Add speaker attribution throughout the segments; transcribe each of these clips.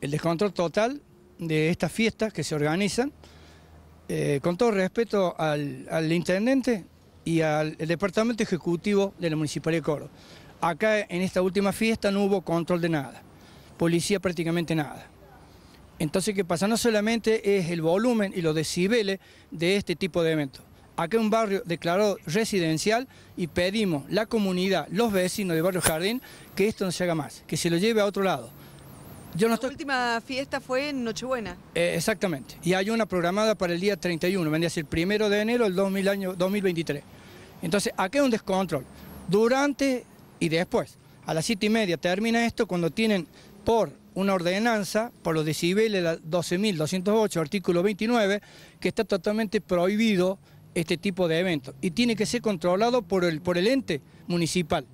Speaker 1: el descontrol total de estas fiestas que se organizan, eh, con todo respeto al, intendente y al departamento ejecutivo de la Municipalidad de Coro. Acá en esta última fiesta no hubo control de nada, policía prácticamente nada. Entonces, ¿qué pasa? No solamente es el volumen y los decibeles de este tipo de eventos. Acá un barrio declarado residencial y pedimos la comunidad, los vecinos de barrio Jardín, que esto no se haga más, que se lo lleve a otro lado. La
Speaker 2: última fiesta fue en Nochebuena.
Speaker 1: Eh, exactamente. Y hay una programada para el día 31, vendría a ser primero de enero del año, 2023. Entonces, aquí hay un descontrol. Durante y después. A las 7 y media termina esto cuando tienen por una ordenanza, por los decibeles, 12.208, artículo 29, que está totalmente prohibido este tipo de eventos. Y tiene que ser controlado por el, por el ente municipal.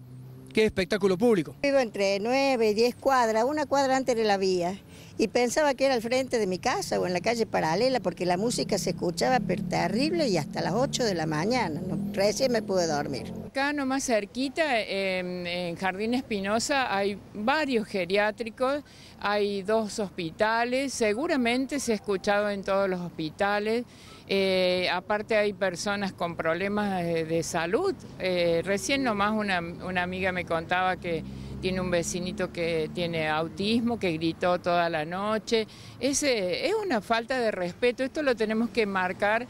Speaker 1: ¿Qué espectáculo público?
Speaker 2: Vivo entre 9 y 10 cuadras, una cuadra antes de la vía. Y pensaba que era al frente de mi casa o en la calle paralela porque la música se escuchaba terrible y hasta las 8 de la mañana. Recién me pude dormir acá nomás
Speaker 3: cerquita, en, Jardín Espinosa, hay varios geriátricos, hay dos hospitales, seguramente se ha escuchado en todos los hospitales. Eh, aparte hay personas con problemas de, salud. Eh, recién nomás una, una amiga me contaba que tiene un vecinito que tiene autismo, que gritó toda la noche. Ese, es una falta de respeto, esto lo tenemos que marcar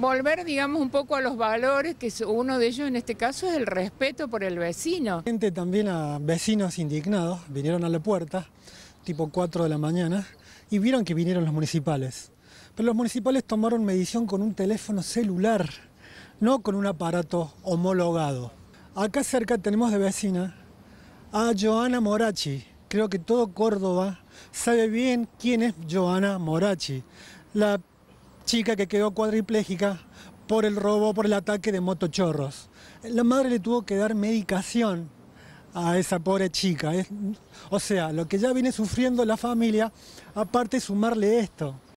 Speaker 3: volver, digamos, un poco a los valores, que uno de ellos en este caso es el respeto por el vecino.
Speaker 4: Gente también a vecinos indignados, vinieron a la puerta, tipo 4 de la mañana, y vieron que vinieron los municipales. Pero los municipales tomaron medición con un teléfono celular, no con un aparato homologado. Acá cerca tenemos de vecina a Joana Morachi. Creo que todo Córdoba sabe bien quién es Joana Morachi, la chica que quedó cuadriplégica por el robo, por el ataque de motochorros. La madre le tuvo que dar medicación a esa pobre chica. o sea, lo que ya viene sufriendo la familia, aparte sumarle esto.